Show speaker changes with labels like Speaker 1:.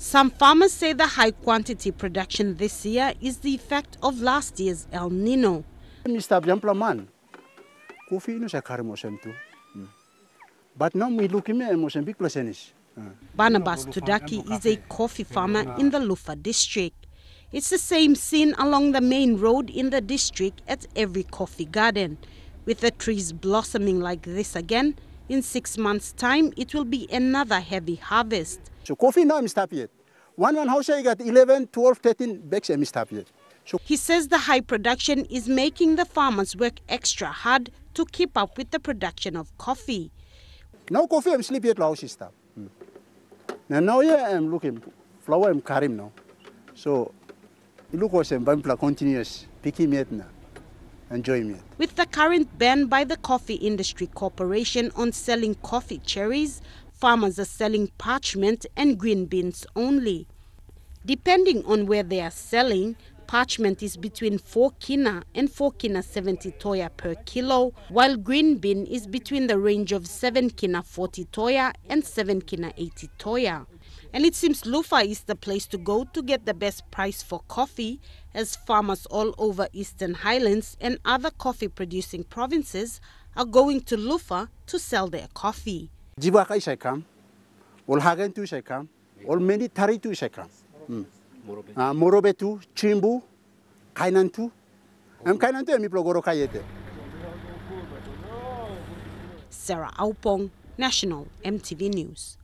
Speaker 1: Some farmers say the high quantity production this year is
Speaker 2: the effect of last year's El Nino. But now we look in Mozambique Barnabas Tudaki is a coffee farmer in the Lufa district. It's the same
Speaker 1: scene along the main road in the district at every coffee garden. With the trees blossoming like this again, in six months' time, it will be another heavy harvest.
Speaker 2: ናቸው። ኮፊ እና ሚስታፍየት got 11, 12, 13 bags eh, He
Speaker 1: says the high production is making the farmers work extra hard to keep up with the production of coffee.
Speaker 2: Now coffee I'm sleeping at Lao Sista. Hmm. Now, now yeah, I'm looking flower I'm carrying now. So look what I'm Bampla continuous picking yet now. Enjoyment.
Speaker 1: With the current ban by the Coffee Industry Corporation on selling coffee cherries, farmers are selling parchment and green beans only. Depending on where they are selling, parchment is between 4 kina and 4 kina 70 toya per kilo, while green bean is between the range of 7 kina 40 toya and 7 kina 80 toya. And it seems Lufa is the place to go to get the best price for coffee, as farmers all over Eastern Highlands and other coffee producing provinces are going to Lufa to sell their coffee.
Speaker 2: Jivaqa isa ekaan, ol hagen tu isa ekaan, ol meni taritu isa ekaan. Hmm. Morobetu, ah, chimbu, kainantu. Em kainantu emi plogoro kayete.
Speaker 1: Sarah Aupong, National MTV News.